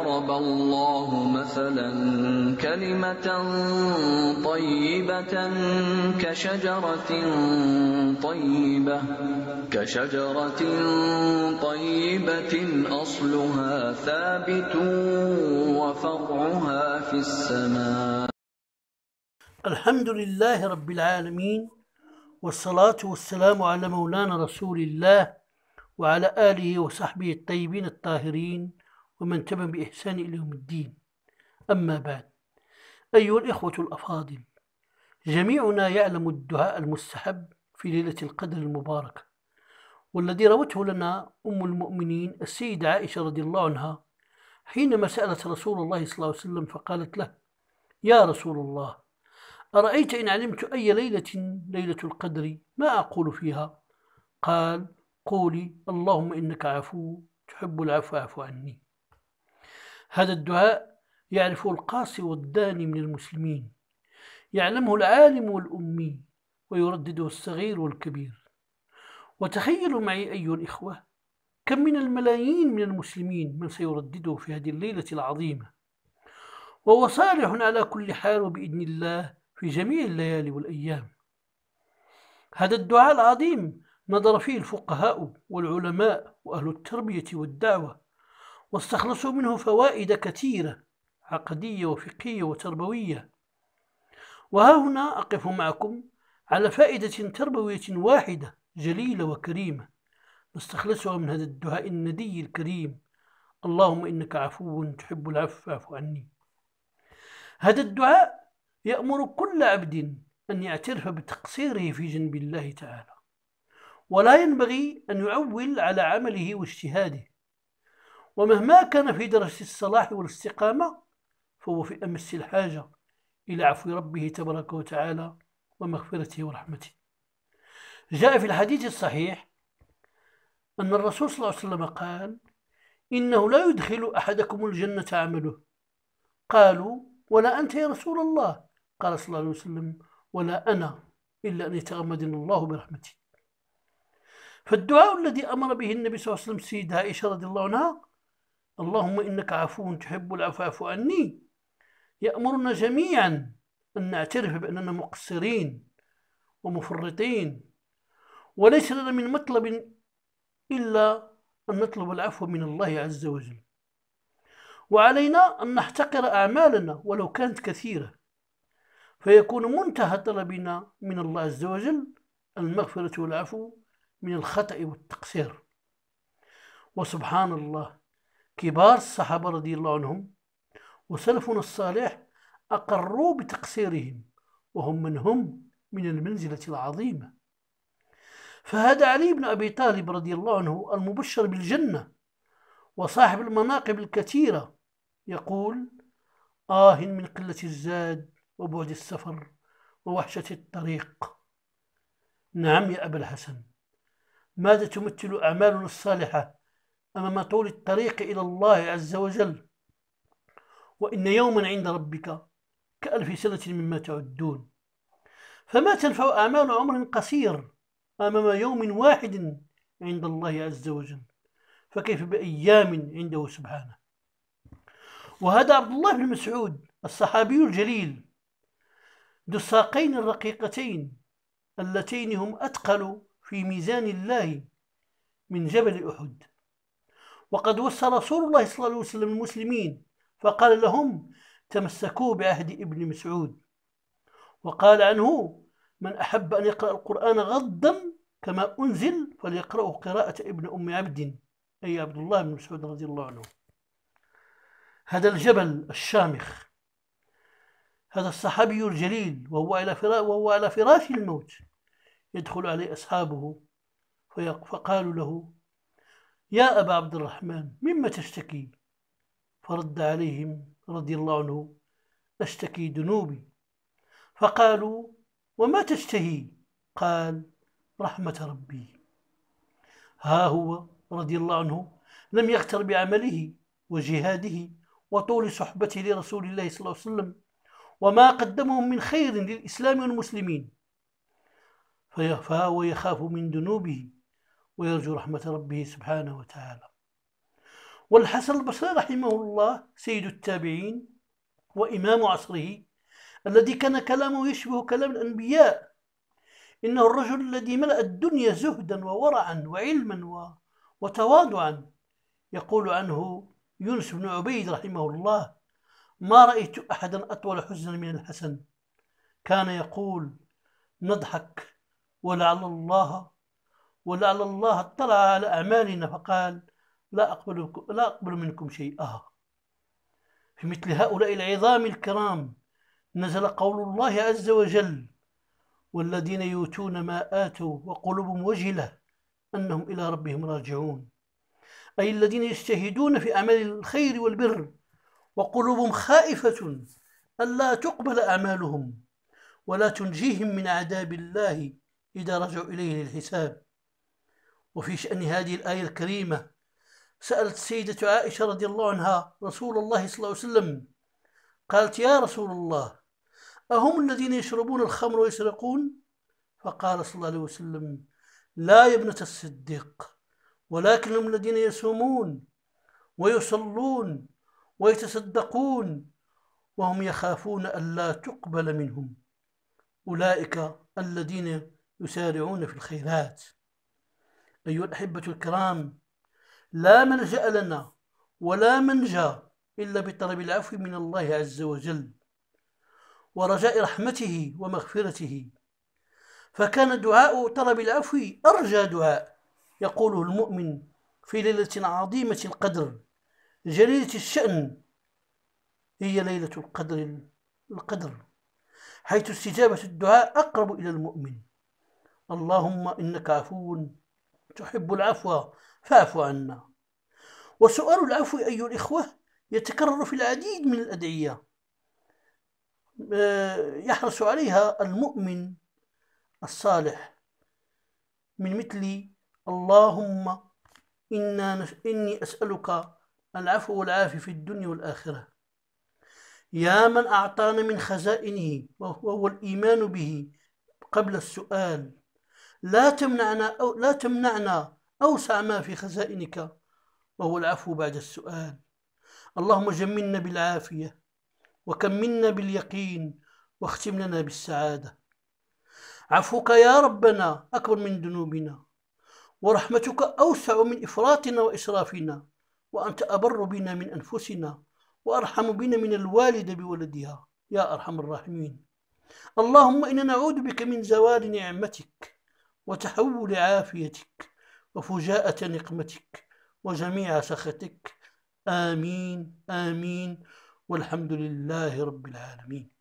ضرب الله مثلا كلمة طيبة كشجرة طيبة كشجرة طيبة أصلها ثابت وفرعها في السماء الحمد لله رب العالمين والصلاة والسلام على مولانا رسول الله وعلى آله وصحبه الطيبين الطاهرين ومن تبع بإحسان إلى يوم الدين أما بعد أيها الإخوة الأفاضل جميعنا يعلم الدعاء المستحب في ليلة القدر المباركة والذي روته لنا أم المؤمنين السيدة عائشة رضي الله عنها حينما سألت رسول الله صلى الله عليه وسلم فقالت له يا رسول الله أرأيت إن علمت أي ليلة ليلة القدر ما أقول فيها قال قولي اللهم إنك عفو تحب العفو عفو عني هذا الدعاء يعرفه القاسي والداني من المسلمين يعلمه العالم والأمي ويردده الصغير والكبير وتخيلوا معي أيها الإخوة كم من الملايين من المسلمين من سيردده في هذه الليلة العظيمة وهو صالح على كل حال وبإذن الله في جميع الليالي والأيام هذا الدعاء العظيم نظر فيه الفقهاء والعلماء وأهل التربية والدعوة واستخلصوا منه فوائد كثيرة عقدية وفقهية وتربوية وها هنا أقف معكم على فائدة تربوية واحدة جليلة وكريمة نستخلصها من هذا الدعاء الندي الكريم اللهم إنك عفو تحب العفو فاعف عني هذا الدعاء يأمر كل عبد أن يعترف بتقصيره في جنب الله تعالى ولا ينبغي أن يعول على عمله واجتهاده ومهما كان في درجة الصلاح والاستقامة فهو في أمس الحاجة إلى عفو ربه تبارك وتعالى ومغفرته ورحمته جاء في الحديث الصحيح أن الرسول صلى الله عليه وسلم قال إنه لا يدخل أحدكم الجنة عمله قالوا ولا أنت يا رسول الله قال صلى الله عليه وسلم ولا أنا إلا أن يتغمدني الله برحمته فالدعاء الذي أمر به النبي صلى الله عليه وسلم سيدة عائشة رضي الله عنها اللهم إنك عفو تحب العفو عني يأمرنا جميعا أن نعترف بأننا مقصرين ومفرطين وليس لنا من مطلب إلا أن نطلب العفو من الله عز وجل وعلينا أن نحتقر أعمالنا ولو كانت كثيرة فيكون منتهى طلبنا من الله عز وجل المغفرة والعفو من الخطأ والتقصير وسبحان الله كبار الصحابة رضي الله عنهم وسلفنا الصالح أقروا بتقصيرهم وهم من هم من المنزلة العظيمة فهذا علي بن أبي طالب رضي الله عنه المبشر بالجنة وصاحب المناقب الكثيرة يقول آه من قلة الزاد وبعد السفر ووحشة الطريق نعم يا أبا الحسن ماذا تمثل أعمالنا الصالحة أمام طول الطريق إلى الله عز وجل وإن يوما عند ربك كألف سنة مما تعدون فما تنفع أعمال عمر قصير أمام يوم واحد عند الله عز وجل فكيف بأيام عنده سبحانه وهذا عبد الله بن مسعود الصحابي الجليل ذو الساقين الرقيقتين اللتين هم أثقل في ميزان الله من جبل أحد وقد وصى رسول الله صلى الله عليه وسلم المسلمين فقال لهم تمسكوا بعهد ابن مسعود وقال عنه من أحب أن يقرأ القرآن غضا كما أنزل فليقرأه قراءة ابن أم عبد أي عبد الله بن مسعود رضي الله عنه هذا الجبل الشامخ هذا الصحابي الجليل وهو على فراش وهو على فراش الموت يدخل عليه أصحابه فقالوا له يا أبا عبد الرحمن مما تشتكي فرد عليهم رضي الله عنه أشتكي ذنوبي فقالوا وما تشتهي قال رحمة ربي ها هو رضي الله عنه لم يغتر بعمله وجهاده وطول صحبته لرسول الله صلى الله عليه وسلم وما قدمهم من خير للإسلام والمسلمين فهو يخاف من ذنوبه ويرجو رحمة ربه سبحانه وتعالى والحسن البصري رحمه الله سيد التابعين وإمام عصره الذي كان كلامه يشبه كلام الأنبياء إنه الرجل الذي ملأ الدنيا زهدا وورعا وعلما و... وتواضعا يقول عنه يونس بن عبيد رحمه الله ما رأيت أحدا أطول حزنا من الحسن كان يقول نضحك ولعل الله ولعل الله اطلع على أعمالنا فقال لا أقبل, لا أقبل منكم شيئا في مثل هؤلاء العظام الكرام نزل قول الله عز وجل والذين يؤتون ما آتوا وقلوبهم وجلة أنهم إلى ربهم راجعون أي الذين يجتهدون في أعمال الخير والبر وقلوبهم خائفة ألا تقبل أعمالهم ولا تنجيهم من عذاب الله إذا رجعوا إليه للحساب وفي شأن هذه الآية الكريمة سألت سيدة عائشة رضي الله عنها رسول الله صلى الله عليه وسلم قالت يا رسول الله أهم الذين يشربون الخمر ويسرقون فقال صلى الله عليه وسلم لا يا ابنة الصديق ولكنهم الذين يصومون ويصلون ويتصدقون وهم يخافون ألا تقبل منهم أولئك الذين يسارعون في الخيرات أيها الأحبة الكرام لا ملجأ لنا ولا منجى إلا بطلب العفو من الله عز وجل ورجاء رحمته ومغفرته فكان دعاء طلب العفو أرجى دعاء يقوله المؤمن في ليلة عظيمة القدر جليلة الشأن هي ليلة القدر القدر حيث استجابة الدعاء أقرب إلى المؤمن اللهم إنك عفو تحب العفو فاعف عنا وسؤال العفو أيها الإخوة يتكرر في العديد من الأدعية آه، يحرص عليها المؤمن الصالح من مثل اللهم إنا إني أسألك العفو والعافية في الدنيا والآخرة يا من أعطانا من خزائنه وهو الإيمان به قبل السؤال لا تمنعنا أو لا تمنعنا أوسع ما في خزائنك وهو العفو بعد السؤال اللهم جملنا بالعافية وكملنا باليقين واختم لنا بالسعادة عفوك يا ربنا أكبر من ذنوبنا ورحمتك أوسع من إفراطنا وإسرافنا وأنت أبر بنا من أنفسنا وأرحم بنا من الوالدة بولدها يا أرحم الراحمين اللهم إنا نعوذ بك من زوال نعمتك وتحول عافيتك وفجاءة نقمتك وجميع سخطك آمين آمين والحمد لله رب العالمين